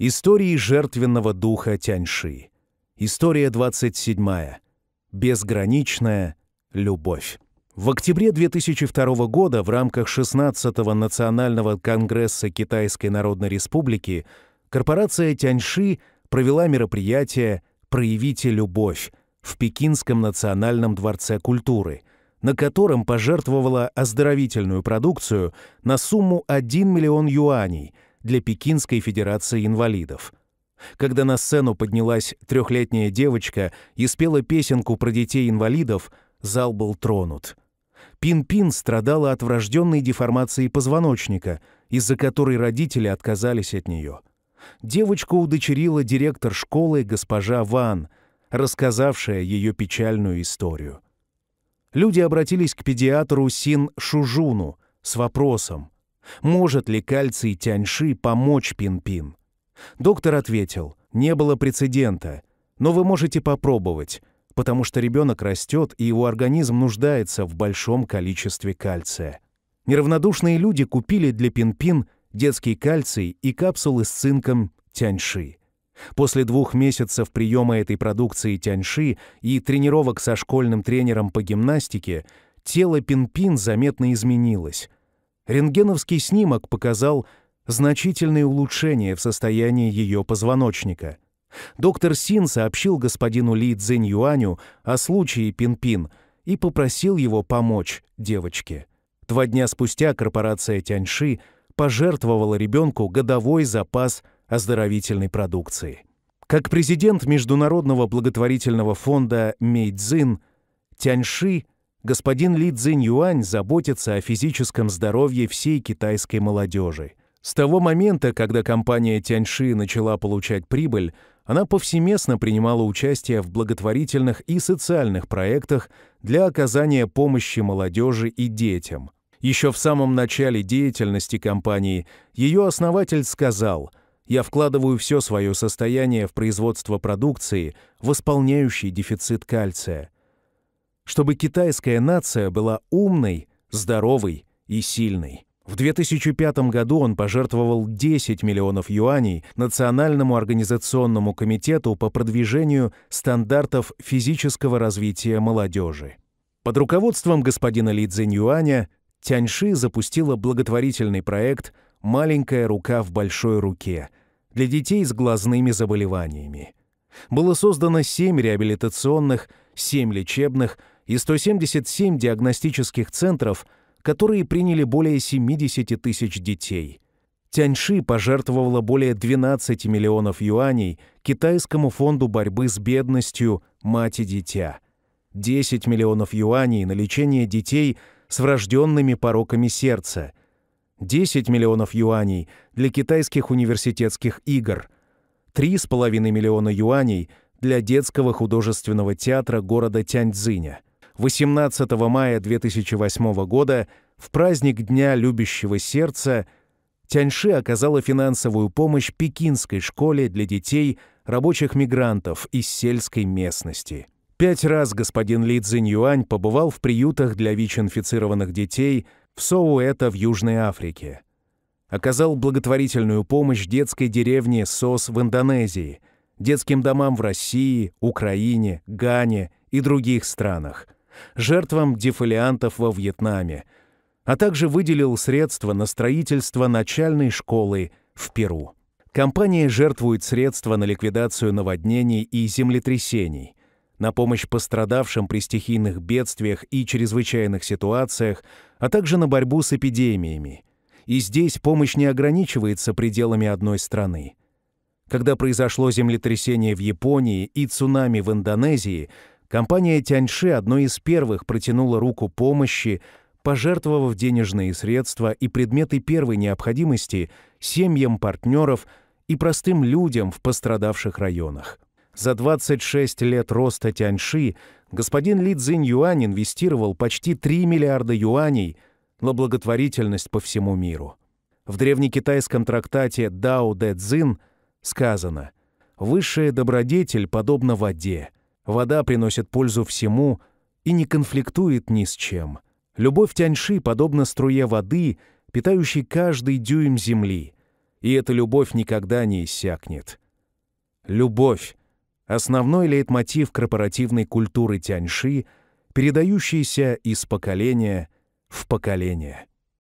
Истории жертвенного духа Тяньши. История 27. Безграничная любовь. В октябре 2002 года в рамках 16-го Национального конгресса Китайской Народной Республики корпорация Тяньши провела мероприятие «Проявите любовь» в Пекинском национальном дворце культуры, на котором пожертвовала оздоровительную продукцию на сумму 1 миллион юаней – для Пекинской Федерации инвалидов. Когда на сцену поднялась трехлетняя девочка и спела песенку про детей-инвалидов, зал был тронут. Пин-Пин страдала от врожденной деформации позвоночника, из-за которой родители отказались от нее. Девочку удочерила директор школы госпожа Ван, рассказавшая ее печальную историю. Люди обратились к педиатру Син Шужуну с вопросом – может ли кальций Тяньши помочь Пин-Пин? Доктор ответил, не было прецедента, но вы можете попробовать, потому что ребенок растет, и его организм нуждается в большом количестве кальция. Неравнодушные люди купили для Пин-Пин детский кальций и капсулы с цинком Тяньши. После двух месяцев приема этой продукции тяньши и тренировок со школьным тренером по гимнастике тело Пин -пин заметно изменилось. Рентгеновский снимок показал значительные улучшения в состоянии ее позвоночника. Доктор Син сообщил господину Ли Цзинь Юаню о случае Пин-Пин и попросил его помочь девочке. Два дня спустя корпорация Тяньши пожертвовала ребенку годовой запас оздоровительной продукции. Как президент Международного благотворительного фонда Мейдзин, Тяньши – господин Ли Цзинь Юань заботится о физическом здоровье всей китайской молодежи. С того момента, когда компания Тяньши начала получать прибыль, она повсеместно принимала участие в благотворительных и социальных проектах для оказания помощи молодежи и детям. Еще в самом начале деятельности компании ее основатель сказал «Я вкладываю все свое состояние в производство продукции, восполняющей дефицит кальция» чтобы китайская нация была умной, здоровой и сильной. В 2005 году он пожертвовал 10 миллионов юаней Национальному организационному комитету по продвижению стандартов физического развития молодежи. Под руководством господина Ли Цзиньюаня Тяньши запустила благотворительный проект «Маленькая рука в большой руке» для детей с глазными заболеваниями. Было создано 7 реабилитационных, 7 лечебных, и 177 диагностических центров, которые приняли более 70 тысяч детей. Тяньши пожертвовала более 12 миллионов юаней китайскому фонду борьбы с бедностью «Мать и дитя». 10 миллионов юаней на лечение детей с врожденными пороками сердца, 10 миллионов юаней для китайских университетских игр, 3,5 миллиона юаней для детского художественного театра города Тяньцзиня – 18 мая 2008 года, в праздник Дня любящего сердца, Тяньши оказала финансовую помощь пекинской школе для детей рабочих мигрантов из сельской местности. Пять раз господин Ли Цзиньюань побывал в приютах для ВИЧ-инфицированных детей в Соуэта в Южной Африке. Оказал благотворительную помощь детской деревне СОС в Индонезии, детским домам в России, Украине, Гане и других странах – жертвам дефолиантов во Вьетнаме, а также выделил средства на строительство начальной школы в Перу. Компания жертвует средства на ликвидацию наводнений и землетрясений, на помощь пострадавшим при стихийных бедствиях и чрезвычайных ситуациях, а также на борьбу с эпидемиями. И здесь помощь не ограничивается пределами одной страны. Когда произошло землетрясение в Японии и цунами в Индонезии, Компания Тяньши одной из первых протянула руку помощи, пожертвовав денежные средства и предметы первой необходимости семьям партнеров и простым людям в пострадавших районах. За 26 лет роста Тяньши господин Ли Цзинь Юань инвестировал почти 3 миллиарда юаней на благотворительность по всему миру. В древнекитайском трактате «Дао Дэ Цзин» сказано «Высшая добродетель подобна воде. Вода приносит пользу всему и не конфликтует ни с чем. Любовь Тяньши подобна струе воды, питающей каждый дюйм земли. И эта любовь никогда не иссякнет. Любовь — основной лейтмотив корпоративной культуры Тяньши, передающийся из поколения в поколение.